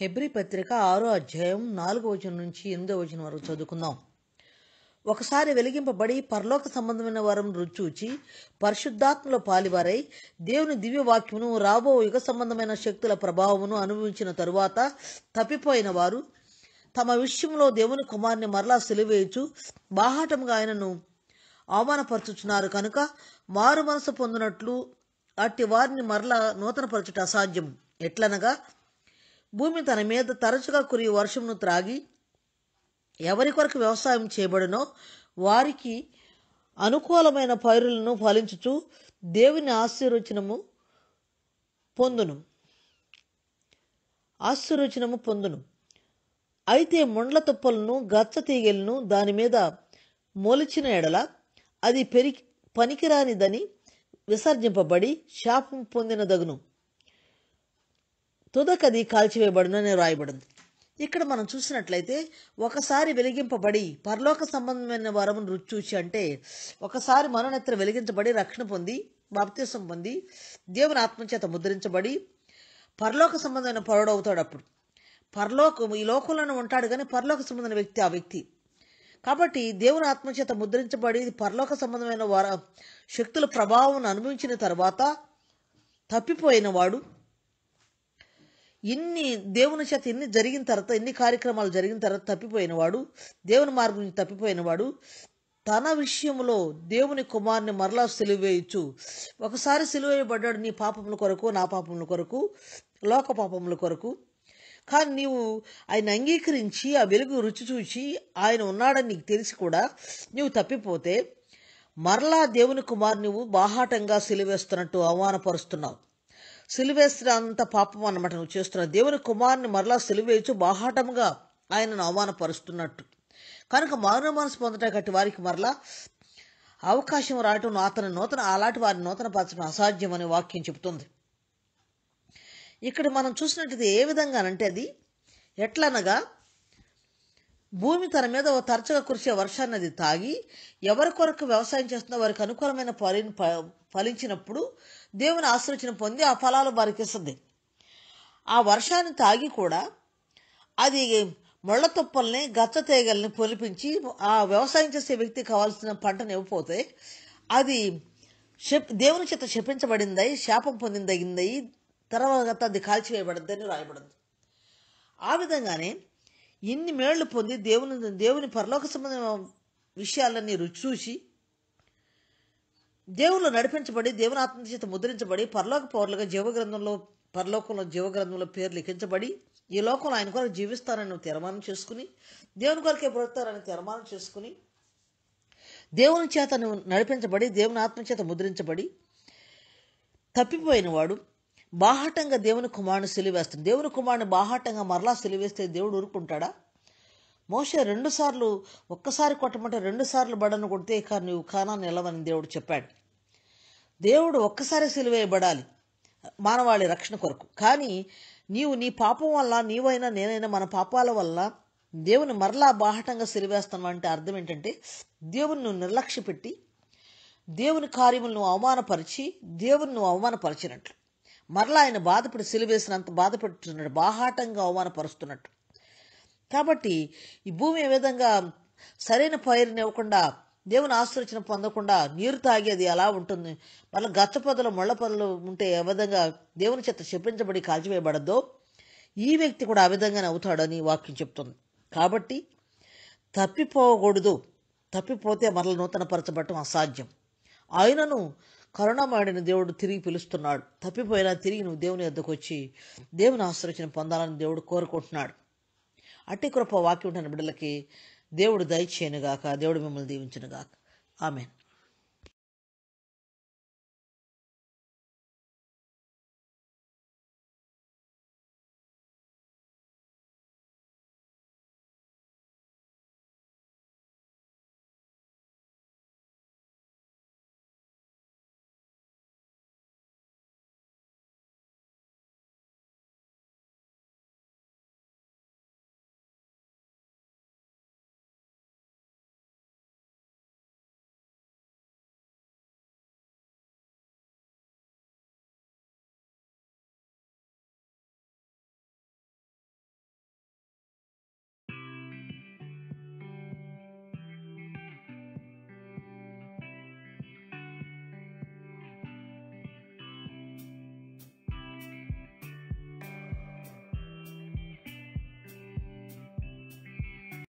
హెబ్రి పత్రిక ఆరో అధ్యాయం నాలుగో వచనం నుంచి ఎనిమిదో వచనం వరకు చదువుకుందాం ఒకసారి వెలిగింపబడి పరలోక సంబంధమైన వారం రుచూచి పరిశుద్ధాత్మలో పాలివారై దేవుని దివ్యవాక్యమును రాబో యుగ సంబంధమైన శక్తుల ప్రభావమును అనుభవించిన తరువాత తప్పిపోయిన వారు తమ విషయంలో దేవుని కుమార్ని మరలా సెలివేయచు బాహాటంగా ఆయనను అవమానపరచుచున్నారు కనుక మారు మనసు పొందినట్లు అట్టి వారిని మరలా నూతనపరచుట అసాధ్యం ఎట్లనగా భూమి తన మీద తరచుగా కురి వర్షమును త్రాగి ఎవరి కొరకు వ్యవసాయం చేయబడినో వారికి అనుకూలమైన పైరులను ఫలించుచు దేవుని ఆశీర్వచనము పొందును ఆశీర్వచనము పొందును అయితే ముండ్ల తుప్పలను గచ్చ తీగలను దాని మీద మొలిచిన ఎడల అది పెరి పనికిరానిదని విసర్జింపబడి శాపం పొందినదగును తుదకది కాల్చివేయబడునని రాయబడింది ఇక్కడ మనం చూసినట్లయితే ఒకసారి వెలిగింపబడి పరలోక సంబంధమైన వరమును రుచి చూచి అంటే ఒకసారి మనోనెత్తర వెలిగించబడి రక్షణ పొంది బాప్తీసం పొంది దేవుని ఆత్మచేత ముద్రించబడి పరలోక సంబంధమైన పరుడు అవుతాడు అప్పుడు పరలోకం ఈ లోకంలోనే ఉంటాడు కానీ పరలోక సంబంధమైన వ్యక్తి ఆ వ్యక్తి కాబట్టి దేవుని ఆత్మచేత ముద్రించబడి పరలోక సంబంధమైన వర శక్తుల ప్రభావం అనుభవించిన తర్వాత తప్పిపోయిన వాడు ఇన్ని దేవుని చేత ఇన్ని జరిగిన తర్వాత ఇన్ని కార్యక్రమాలు జరిగిన తర్వాత తప్పిపోయినవాడు దేవుని మార్గం నుంచి తప్పిపోయినవాడు తన విషయంలో దేవుని కుమారుని మరలా సిలువేయచ్చు ఒకసారి సిలువేయబడ్డాడు నీ పాపముల కొరకు నా పాపముల కొరకు లోక పాపముల కొరకు కానీ నీవు ఆయన అంగీకరించి ఆ వెలుగు రుచి చూచి ఆయన ఉన్నాడని నీకు తెలిసి కూడా నీవు తప్పిపోతే మరలా దేవుని కుమార్ నువ్వు బాహాటంగా సెలివేస్తున్నట్టు అవమానపరుస్తున్నావు సిలువేసిన అంత పాపం అన్నమాట నువ్వు చేస్తున్న దేవుని కుమారుని మరలా సిలివేయచ్చు బాహాటంగా ఆయనను అవమానపరుస్తున్నట్టు కనుక మారు మనసు పొందటటువంటి వారికి మరలా అవకాశం రావటం అతని నూతన అలాంటి వారిని నూతన పరచడం అసాధ్యం అనే వాక్యం చెబుతుంది ఇక్కడ మనం చూసినట్టు ఏ విధంగానంటే అది ఎట్లనగా భూమి తన మీద తరచుగా కురిసే వర్షాన్ని అది తాగి ఎవరి కొరకు వ్యవసాయం చేస్తున్న వారికి అనుకూలమైన ఫలి ఫలించినప్పుడు దేవుని ఆశ్రయించిన పొంది ఆ ఫలాలు వారికి ఇస్తుంది ఆ వర్షాన్ని తాగి కూడా అది మొళ్ళ తుప్పల్ని గచ్చ తీగల్ని పొలిపించి ఆ వ్యవసాయం చేసే వ్యక్తి కావాల్సిన పంటను ఇవ్వపోతే అది శప్ దేవుని చేత శపించబడిందై శాపం పొందిందగిందై తర్వాత అది కాల్చివేయబడిందని రాయబడింది ఆ విధంగానే ఇన్ని మేళ్లు పొంది దేవుని దేవుని పరలోక సంబంధమైన విషయాలన్నీ రుచి చూసి దేవుళ్ళు నడిపించబడి ఆత్మ చేత ముద్రించబడి పరలోక పౌరులుగా జీవగ్రంథంలో పరలోకంలో జీవగ్రంథంలో పేరు లిఖించబడి ఈ లోకంలో ఆయన కొరకు జీవిస్తానని తీర్మానం చేసుకుని దేవుని కొరకే బ్రతారని తీర్మానం చేసుకుని దేవుని చేత నువ్వు నడిపించబడి దేవుని ఆత్మ చేత ముద్రించబడి తప్పిపోయినవాడు బాహటంగా దేవుని కుమారుని సెలివేస్తాను దేవుని కుమారుని బాహాటంగా మరలా సెలివేస్తే దేవుడు ఊరుకుంటాడా మోసే రెండుసార్లు ఒక్కసారి కొట్టమంటే రెండుసార్లు బడను కొడితే ఇక నువ్వు కానా నిలవని దేవుడు చెప్పాడు దేవుడు ఒక్కసారి సెలివేయబడాలి మానవాళి రక్షణ కొరకు కానీ నీవు నీ పాపం వల్ల నీవైనా నేనైనా మన పాపాల వల్ల దేవుని మరలా బాహటంగా సెలివేస్తాను అంటే అర్థం ఏంటంటే దేవుని నువ్వు నిర్లక్ష్య పెట్టి దేవుని కార్యములను అవమానపరిచి దేవుని నువ్వు అవమానపరిచినట్లు మరలా ఆయన బాధపడి సిలివేసినంత బాధపడుతున్నాడు బాహాటంగా అవమానపరుస్తున్నట్టు కాబట్టి ఈ భూమి ఏ విధంగా సరైన పైరుని ఇవ్వకుండా దేవుని ఆశ్రయించిన పొందకుండా నీరు తాగేది ఎలా ఉంటుంది మళ్ళీ గచ్చ పొదలు ముళ్ళ పొదలు ఉంటే ఏ విధంగా దేవుని చెత్త చెప్పించబడి కాల్చివేయబడద్దో ఈ వ్యక్తి కూడా ఆ విధంగానే అవుతాడని వాక్యం చెప్తుంది కాబట్టి తప్పిపోకూడదు తప్పిపోతే మరల నూతనపరచబడటం అసాధ్యం ఆయనను కరుణమాడిన దేవుడు తిరిగి పిలుస్తున్నాడు తప్పిపోయినా తిరిగి నువ్వు దేవుని వద్దకు వచ్చి దేవుని ఆశ్రయించిన పొందాలని దేవుడు కోరుకుంటున్నాడు అట్టి కృప వాక్యం ఉంటున్న బిడ్డలకి దేవుడు దయచేయనుగాక దేవుడు మిమ్మల్ని గాక ఆమెన్